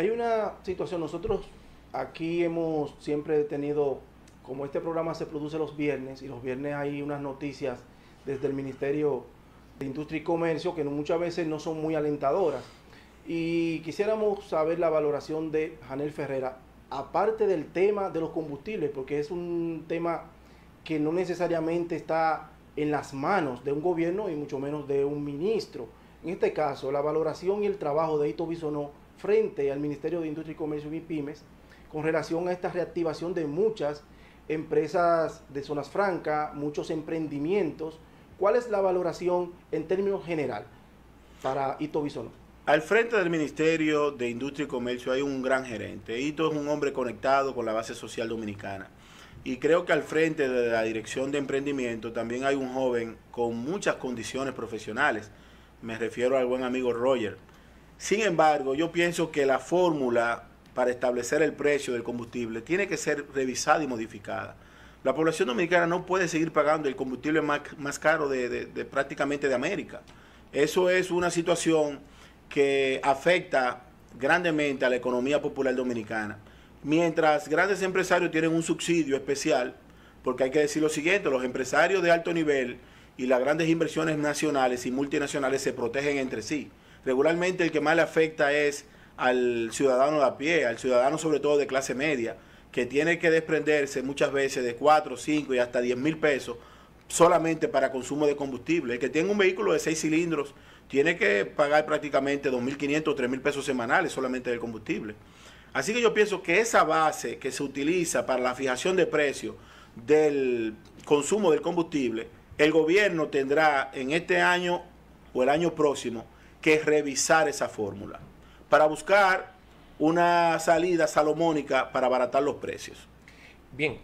hay una situación, nosotros aquí hemos siempre tenido, como este programa se produce los viernes, y los viernes hay unas noticias desde el Ministerio de Industria y Comercio que muchas veces no son muy alentadoras. Y quisiéramos saber la valoración de Janel Ferrera, aparte del tema de los combustibles, porque es un tema que no necesariamente está en las manos de un gobierno y mucho menos de un ministro. En este caso, la valoración y el trabajo de Ito Bisonó frente al Ministerio de Industria y Comercio y pymes con relación a esta reactivación de muchas empresas de zonas francas, muchos emprendimientos. ¿Cuál es la valoración en términos general para Ito Bisono? Al frente del Ministerio de Industria y Comercio hay un gran gerente. Ito es un hombre conectado con la base social dominicana. Y creo que al frente de la Dirección de Emprendimiento también hay un joven con muchas condiciones profesionales. Me refiero al buen amigo Roger, sin embargo, yo pienso que la fórmula para establecer el precio del combustible tiene que ser revisada y modificada. La población dominicana no puede seguir pagando el combustible más, caro de prácticamente de América. Eso es una situación que afecta grandemente a la economía popular dominicana. Mientras grandes empresarios tienen un subsidio especial, porque hay que decir lo siguiente, los empresarios de alto nivel y las grandes inversiones nacionales y multinacionales se protegen entre sí. Regularmente el que más le afecta es al ciudadano de a pie, al ciudadano sobre todo de clase media, que tiene que desprenderse muchas veces de 4, 5 y hasta 10 mil pesos solamente para consumo de combustible. El que tiene un vehículo de 6 cilindros tiene que pagar prácticamente 2.500 o mil pesos semanales solamente del combustible. Así que yo pienso que esa base que se utiliza para la fijación de precios del consumo del combustible, el gobierno tendrá en este año o el año próximo que revisar esa fórmula para buscar una salida salomónica para abaratar los precios. Bien.